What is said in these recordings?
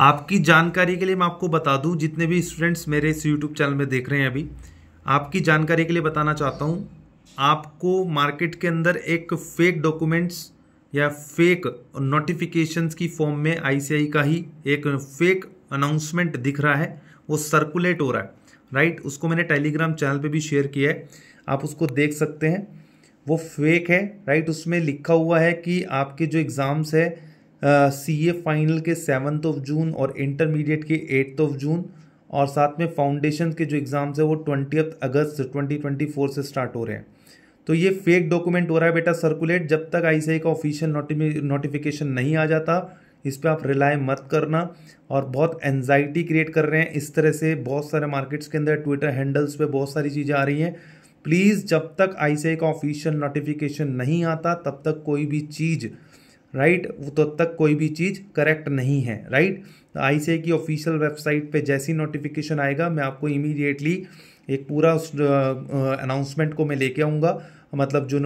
आपकी जानकारी के लिए मैं आपको बता दूं जितने भी स्टूडेंट्स मेरे इस यूट्यूब चैनल में देख रहे हैं अभी आपकी जानकारी के लिए बताना चाहता हूं आपको मार्केट के अंदर एक फेक डॉक्यूमेंट्स या फेक नोटिफिकेशंस की फॉर्म में आईसीआई का ही एक फेक अनाउंसमेंट दिख रहा है वो सर्कुलेट हो रहा है राइट उसको मैंने टेलीग्राम चैनल पे भी शेयर किया है आप उसको देख सकते हैं वो फेक है राइट उसमें लिखा हुआ है कि आपके जो एग्ज़ाम्स है सी ए फाइनल के सेवन्थ ऑफ जून और इंटरमीडिएट के एट्थ ऑफ जून और साथ में फाउंडेशन के जो एग्ज़ाम्स हैं वो ट्वेंटी अगस्त ट्वेंटी ट्वेंटी फोर से स्टार्ट हो रहे हैं तो ये फेक डॉक्यूमेंट हो रहा है बेटा सर्कुलेट जब तक आई का ऑफिशियल नोटिफिकेशन नहीं आ जाता इस पर आप रिलाय मत करना और बहुत एनजाइटी क्रिएट कर रहे हैं इस तरह से बहुत सारे मार्केट्स के अंदर ट्विटर हैंडल्स पे बहुत सारी चीज़ें आ रही हैं प्लीज़ जब तक आई का ऑफिशियल नोटिफिकेशन नहीं आता तब तक कोई भी चीज़ राइट तो तक कोई भी चीज़ करेक्ट नहीं है राइट तो आई आईसीए की ऑफिशियल वेबसाइट पे जैसी नोटिफिकेशन आएगा मैं आपको इमीडिएटली एक पूरा उस अनाउंसमेंट को मैं लेके आऊँगा मतलब जो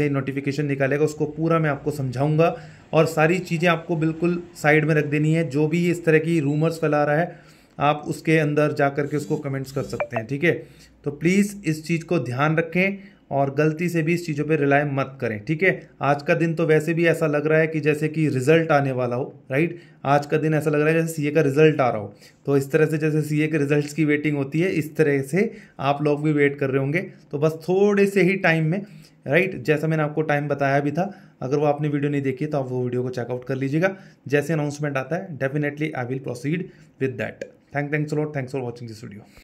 ही नोटिफिकेशन निकालेगा उसको पूरा मैं आपको समझाऊँगा और सारी चीज़ें आपको बिल्कुल साइड में रख देनी है जो भी इस तरह की रूमर्स फैला रहा है आप उसके अंदर जा करके उसको कमेंट्स कर सकते हैं ठीक है तो प्लीज़ इस चीज़ को ध्यान रखें और गलती से भी इस चीज़ों पे रिलाय मत करें ठीक है आज का दिन तो वैसे भी ऐसा लग रहा है कि जैसे कि रिजल्ट आने वाला हो राइट आज का दिन ऐसा लग रहा है जैसे सीए का रिजल्ट आ रहा हो तो इस तरह से जैसे सीए के रिजल्ट्स की वेटिंग होती है इस तरह से आप लोग भी वेट कर रहे होंगे तो बस थोड़े से ही टाइम में राइट right? जैसा मैंने आपको टाइम बताया भी था अगर वो आपने वीडियो नहीं देखी तो आप वो वीडियो को चेकआउट कर लीजिएगा जैसे अनाउंसमेंट आता है definitely I will proceed with that thank thanks lot thanks for watching this video